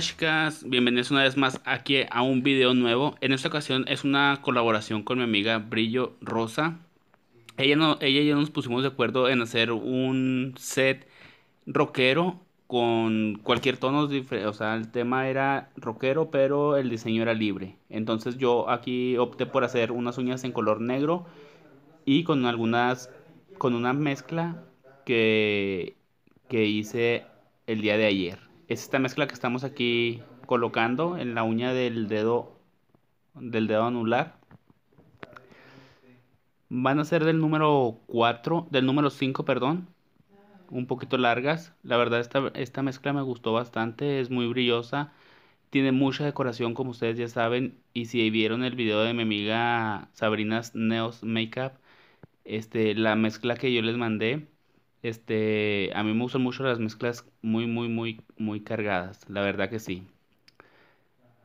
chicas, bienvenidos una vez más aquí a un video nuevo. En esta ocasión es una colaboración con mi amiga Brillo Rosa. Ella, no, ella y yo nos pusimos de acuerdo en hacer un set rockero con cualquier tono O sea, el tema era rockero, pero el diseño era libre. Entonces yo aquí opté por hacer unas uñas en color negro y con algunas, con una mezcla que, que hice el día de ayer es esta mezcla que estamos aquí colocando en la uña del dedo del dedo anular van a ser del número 4 del número 5 perdón un poquito largas la verdad esta, esta mezcla me gustó bastante es muy brillosa tiene mucha decoración como ustedes ya saben y si vieron el video de mi amiga Sabrina's Neos Makeup este la mezcla que yo les mandé este, a mí me gustan mucho las mezclas muy, muy, muy, muy cargadas, la verdad que sí.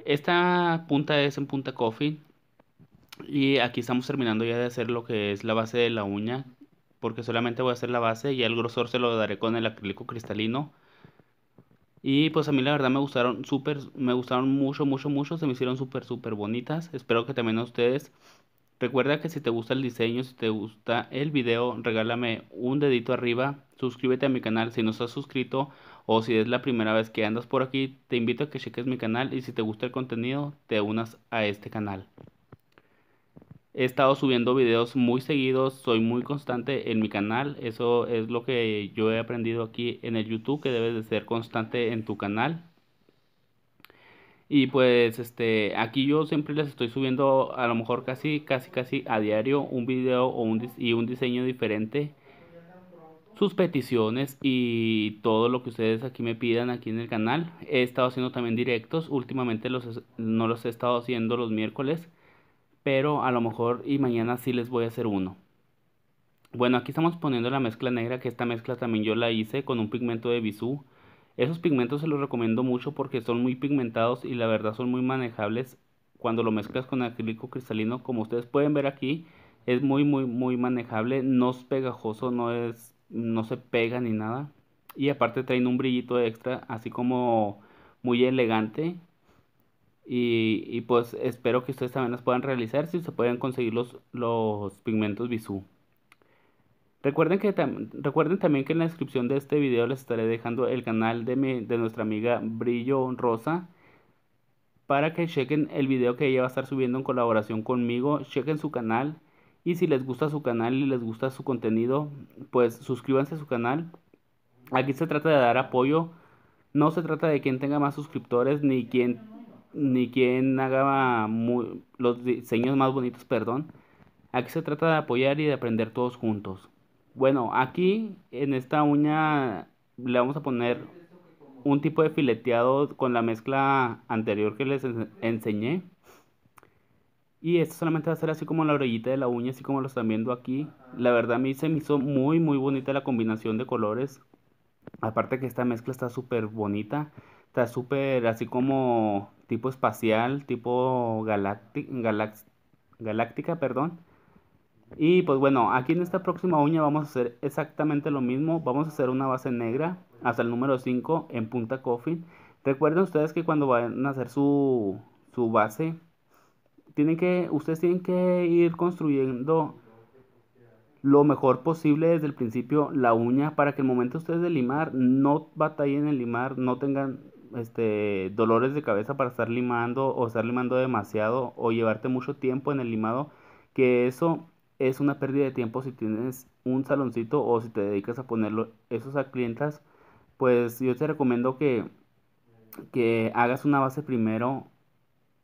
Esta punta es en punta coffee y aquí estamos terminando ya de hacer lo que es la base de la uña, porque solamente voy a hacer la base y el grosor se lo daré con el acrílico cristalino. Y pues a mí la verdad me gustaron súper, me gustaron mucho, mucho, mucho, se me hicieron súper, súper bonitas. Espero que también a ustedes Recuerda que si te gusta el diseño, si te gusta el video, regálame un dedito arriba, suscríbete a mi canal si no estás suscrito o si es la primera vez que andas por aquí, te invito a que cheques mi canal y si te gusta el contenido, te unas a este canal. He estado subiendo videos muy seguidos, soy muy constante en mi canal, eso es lo que yo he aprendido aquí en el YouTube, que debes de ser constante en tu canal. Y pues este aquí yo siempre les estoy subiendo a lo mejor casi casi casi a diario un video o y un diseño diferente. Sus peticiones y todo lo que ustedes aquí me pidan aquí en el canal. He estado haciendo también directos, últimamente los no los he estado haciendo los miércoles, pero a lo mejor y mañana sí les voy a hacer uno. Bueno, aquí estamos poniendo la mezcla negra, que esta mezcla también yo la hice con un pigmento de bisú esos pigmentos se los recomiendo mucho porque son muy pigmentados y la verdad son muy manejables cuando lo mezclas con acrílico cristalino. Como ustedes pueden ver aquí, es muy muy muy manejable, no es pegajoso, no es no se pega ni nada. Y aparte traen un brillito extra, así como muy elegante. Y, pues espero que ustedes también las puedan realizar si se pueden conseguir los, los pigmentos bisú. Recuerden, que recuerden también que en la descripción de este video les estaré dejando el canal de, nuestra amiga Brillo Rosa para que chequen el video que ella va a estar subiendo en colaboración conmigo, chequen su canal y si les gusta su canal y les gusta su contenido, pues suscríbanse a su canal. Aquí se trata de dar apoyo, no se trata de quien tenga más suscriptores ni quien ni quien haga los diseños más bonitos, perdón. Aquí se trata de apoyar y de aprender todos juntos. Bueno, aquí en esta uña le vamos a poner un tipo de fileteado con la mezcla anterior que les enseñé. Y esto solamente va a ser así como la orellita de la uña, así como lo están viendo aquí. La verdad a mí se me hizo muy muy bonita la combinación de colores. Aparte que esta mezcla está súper bonita. Está súper así como tipo espacial, tipo galáctica, galáctica, perdón. Y pues bueno, aquí en esta próxima uña vamos a hacer exactamente lo mismo. Vamos a hacer una base negra hasta el número 5 en punta coffin. Recuerden ustedes que cuando van a hacer su, su base, tienen que, ustedes tienen que ir construyendo lo mejor posible desde el principio la uña para que el momento ustedes de limar no batallen en limar, no tengan este, dolores de cabeza para estar limando o estar limando demasiado o llevarte mucho tiempo en el limado, que eso es una pérdida de tiempo si tienes un saloncito o si te dedicas a ponerlo esos a clientas, pues yo te recomiendo que, que hagas una base primero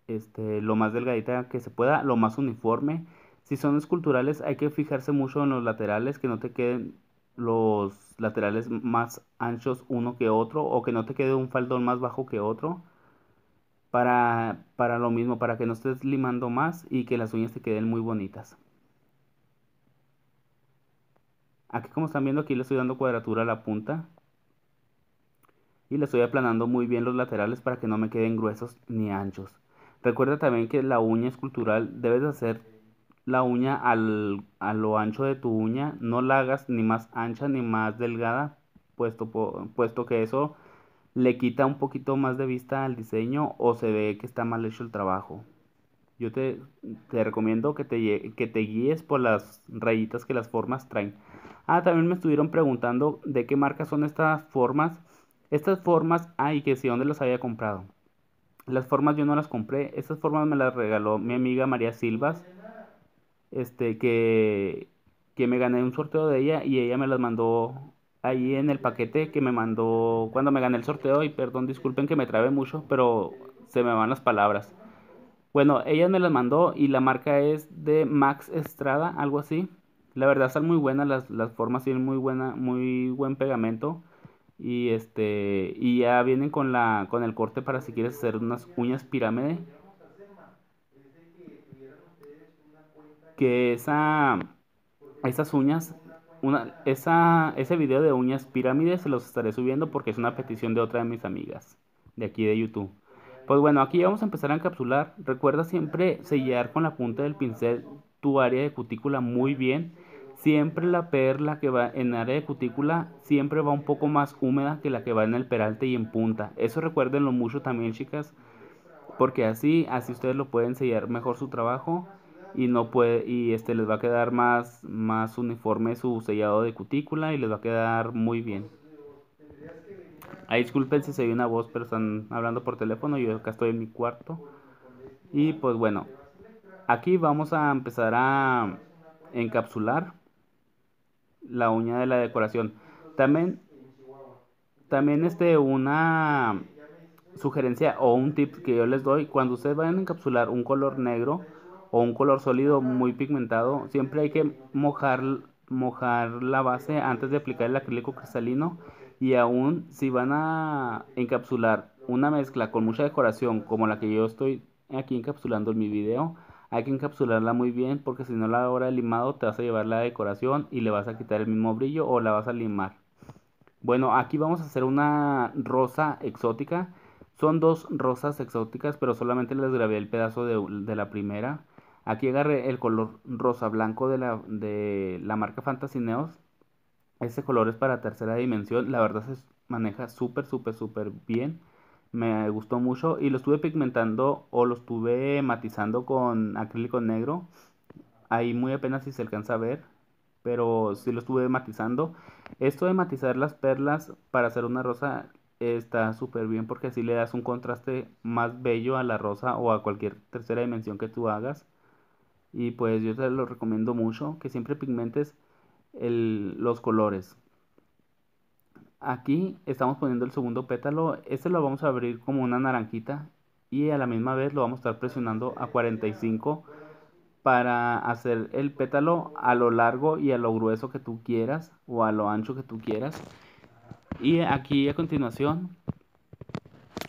este, lo más delgadita que se pueda, lo más uniforme. Si son esculturales hay que fijarse mucho en los laterales, que no te queden los laterales más anchos uno que otro o que no te quede un faldón más bajo que otro para, para lo mismo, para que no estés limando más y que las uñas te queden muy bonitas. Aquí como están viendo aquí le estoy dando cuadratura a la punta. Y le estoy aplanando muy bien los laterales para que no me queden gruesos ni anchos. Recuerda también que la uña escultural debes hacer la uña al, a lo ancho de tu uña. No la hagas ni más ancha ni más delgada, puesto, puesto que eso le quita un poquito más de vista al diseño o se ve que está mal hecho el trabajo yo te, recomiendo que te, que te guíes por las rayitas que las formas traen. Ah, también me estuvieron preguntando de qué marca son estas formas. Estas formas, ay, que si dónde las había comprado. Las formas yo no las compré, estas formas me las regaló mi amiga María Silvas. Este que que me gané un sorteo de ella y ella me las mandó ahí en el paquete que me mandó cuando me gané el sorteo y perdón, disculpen que me trabe mucho, pero se me van las palabras. Bueno, ella me las mandó y la marca es de Max Estrada, algo así. La verdad están muy buenas, las, las formas tienen muy buena, muy buen pegamento. Y este. Y ya vienen con la. con el corte para si quieres hacer unas uñas pirámide. Que esa. Esas uñas. Una, esa, ese video de uñas pirámide se los estaré subiendo porque es una petición de otra de mis amigas. De aquí de YouTube. Pues bueno, aquí vamos a empezar a encapsular. Recuerda siempre sellar con la punta del pincel tu área de cutícula muy bien. Siempre la perla que va en área de cutícula siempre va un poco más húmeda que la que va en el peralte y en punta. Eso recuérdenlo mucho también, chicas, porque así así ustedes lo pueden sellar mejor su trabajo y no puede y este les va a quedar más más uniforme su sellado de cutícula y les va a quedar muy bien. Ahí disculpen si se oye una voz, pero están hablando por teléfono. Yo acá estoy en mi cuarto. Y pues bueno, aquí vamos a empezar a encapsular la uña de la decoración. También, también este, una sugerencia o un tip que yo les doy, cuando ustedes van a encapsular un color negro o un color sólido muy pigmentado, siempre hay que mojar, mojar la base antes de aplicar el acrílico cristalino y aún si van a encapsular una mezcla con mucha decoración como la que yo estoy aquí encapsulando en mi video, hay que encapsularla muy bien porque si no la hora de limado te vas a llevar la decoración y le vas a quitar el mismo brillo o la vas a limar. Bueno, aquí vamos a hacer una rosa exótica. Son dos rosas exóticas, pero solamente les grabé el pedazo de, la primera. Aquí agarré el color rosa blanco de la, de la marca Fantasy Neos este color es para tercera dimensión. La verdad se maneja súper, súper, súper bien. Me gustó mucho y lo estuve pigmentando o lo estuve matizando con acrílico negro. Ahí muy apenas si se alcanza a ver, pero sí lo estuve matizando. Esto de matizar las perlas para hacer una rosa está súper bien porque así le das un contraste más bello a la rosa o a cualquier tercera dimensión que tú hagas. Y pues yo te lo recomiendo mucho, que siempre pigmentes el, los colores. Aquí estamos poniendo el segundo pétalo. Este lo vamos a abrir como una naranjita y a la misma vez lo vamos a estar presionando a 45 para hacer el pétalo a lo largo y a lo grueso que tú quieras o a lo ancho que tú quieras. Y aquí a continuación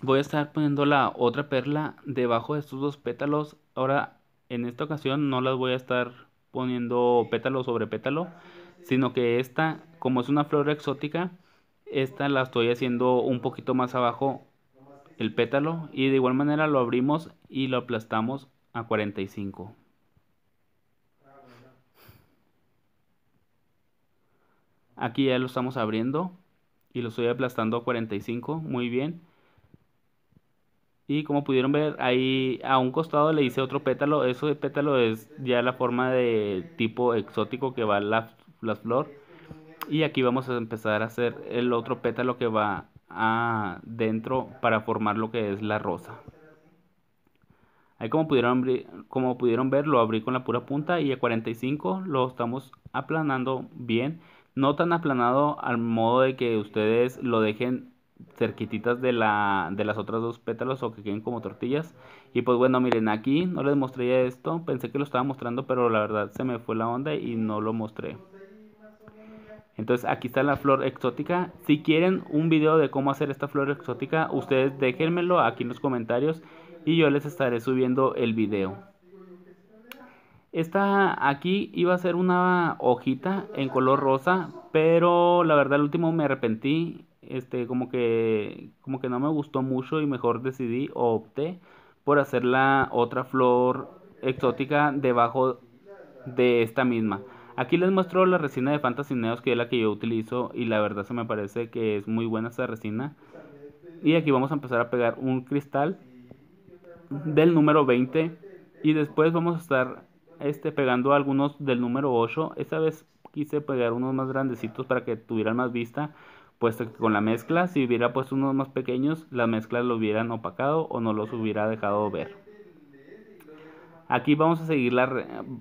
voy a estar poniendo la otra perla debajo de estos dos pétalos. Ahora en esta ocasión no las voy a estar poniendo pétalo sobre pétalo, sino que esta, como es una flor exótica, esta la estoy haciendo un poquito más abajo el pétalo y de igual manera lo abrimos y lo aplastamos a 45. Aquí ya lo estamos abriendo y lo estoy aplastando a 45, muy bien. Y como pudieron ver, ahí a un costado le hice otro pétalo. Eso de pétalo es ya la forma de tipo exótico que va la la flor. Y aquí vamos a empezar a hacer el otro pétalo que va adentro dentro para formar lo que es la rosa. Ahí como pudieron, como pudieron ver lo abrí con la pura punta y a 45 lo estamos aplanando bien. No tan aplanado al modo de que ustedes lo dejen cerquititas de, la, de las otras dos pétalos o que queden como tortillas. Y pues bueno, miren, aquí no les mostré esto. Pensé que lo estaba mostrando, pero la verdad se me fue la onda y no lo mostré. Entonces aquí está la flor exótica. Si quieren un video de cómo hacer esta flor exótica, ustedes déjenmelo aquí en los comentarios y yo les estaré subiendo el video. Esta aquí iba a ser una hojita en color rosa, pero la verdad el último me arrepentí, este como que como que no me gustó mucho y mejor decidí o opté por hacer la otra flor exótica debajo de esta misma. Aquí les muestro la resina de Fantasy Neos que es la que yo utilizo y la verdad se me parece que es muy buena esta resina. Y aquí vamos a empezar a pegar un cristal del número 20 y después vamos a estar este, pegando algunos del número 8. Esta vez quise pegar unos más grandecitos para que tuvieran más vista, puesto que con la mezcla, si hubiera puesto unos más pequeños, la mezcla lo hubieran opacado o no los hubiera dejado ver. Aquí vamos a seguir la,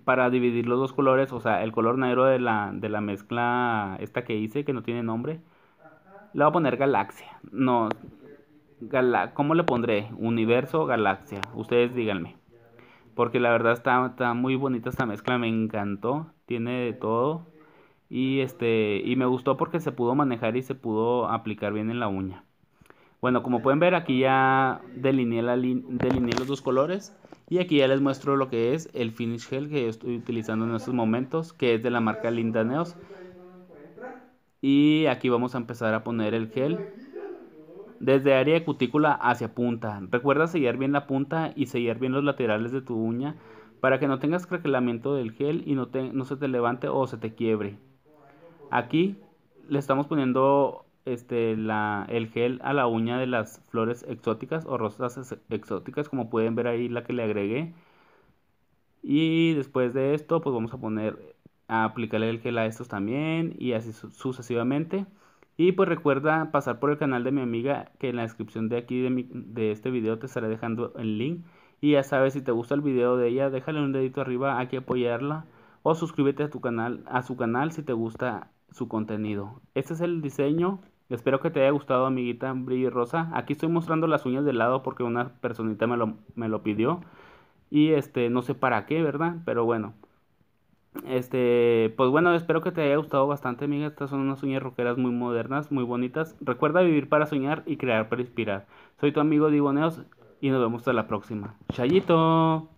para dividir los dos colores, o sea, el color negro de la, de la mezcla esta que hice, que no tiene nombre. Le voy a poner galaxia. No, ¿cómo le pondré? Universo, galaxia. Ustedes díganme. Porque la verdad está, está muy bonita esta mezcla, me encantó. Tiene de todo. Y, este, y me gustó porque se pudo manejar y se pudo aplicar bien en la uña. Bueno, como pueden ver, aquí ya delineé, los dos colores. Y aquí ya les muestro lo que es el finish gel que estoy utilizando en estos momentos, que es de la marca Lindaneos Y aquí vamos a empezar a poner el gel desde área de cutícula hacia punta. Recuerda sellar bien la punta y sellar bien los laterales de tu uña para que no tengas craquelamiento del gel y no, no se te levante o se te quiebre. Aquí le estamos poniendo este, la, el gel a la uña de las flores exóticas o rosas exóticas, como pueden ver ahí la que le agregué. Y después de esto, pues vamos a poner, a aplicarle el gel a estos también y así sucesivamente. Y pues recuerda pasar por el canal de mi amiga, que en la descripción de aquí de, este video te estaré dejando el link. Y ya sabes, si te gusta el video de ella, déjale un dedito arriba, aquí apoyarla. O suscríbete a, tu canal, a su canal si te gusta su contenido. Este es el diseño Espero que te haya gustado, amiguita y Rosa. Aquí estoy mostrando las uñas de lado porque una personita me lo, me lo pidió. Y este, no sé para qué, ¿verdad? Pero bueno. Este, pues bueno, espero que te haya gustado bastante, amiga. Estas son unas uñas roqueras muy modernas, muy bonitas. Recuerda vivir para soñar y crear para inspirar. Soy tu amigo Diboneos y nos vemos hasta la próxima. ¡Chayito!